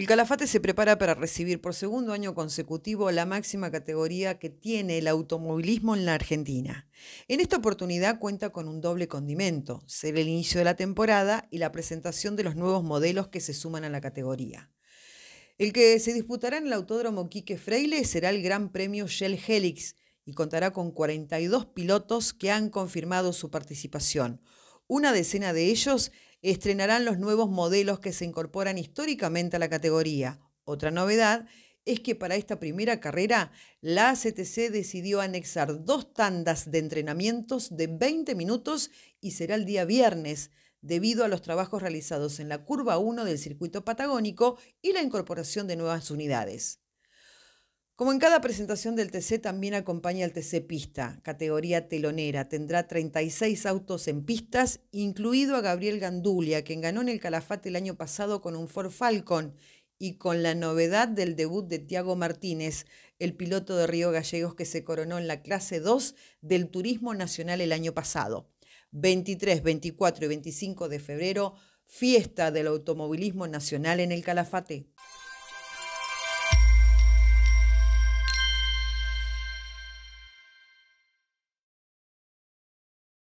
El Calafate se prepara para recibir por segundo año consecutivo la máxima categoría que tiene el automovilismo en la Argentina. En esta oportunidad cuenta con un doble condimento, ser el inicio de la temporada y la presentación de los nuevos modelos que se suman a la categoría. El que se disputará en el Autódromo Quique Freile será el Gran Premio Shell Helix y contará con 42 pilotos que han confirmado su participación. Una decena de ellos estrenarán los nuevos modelos que se incorporan históricamente a la categoría. Otra novedad es que para esta primera carrera, la ACTC decidió anexar dos tandas de entrenamientos de 20 minutos y será el día viernes, debido a los trabajos realizados en la curva 1 del circuito patagónico y la incorporación de nuevas unidades. Como en cada presentación del TC, también acompaña el TC Pista, categoría telonera. Tendrá 36 autos en pistas, incluido a Gabriel Gandulia, quien ganó en el Calafate el año pasado con un Ford Falcon y con la novedad del debut de Tiago Martínez, el piloto de Río Gallegos que se coronó en la clase 2 del Turismo Nacional el año pasado. 23, 24 y 25 de febrero, fiesta del automovilismo nacional en el Calafate.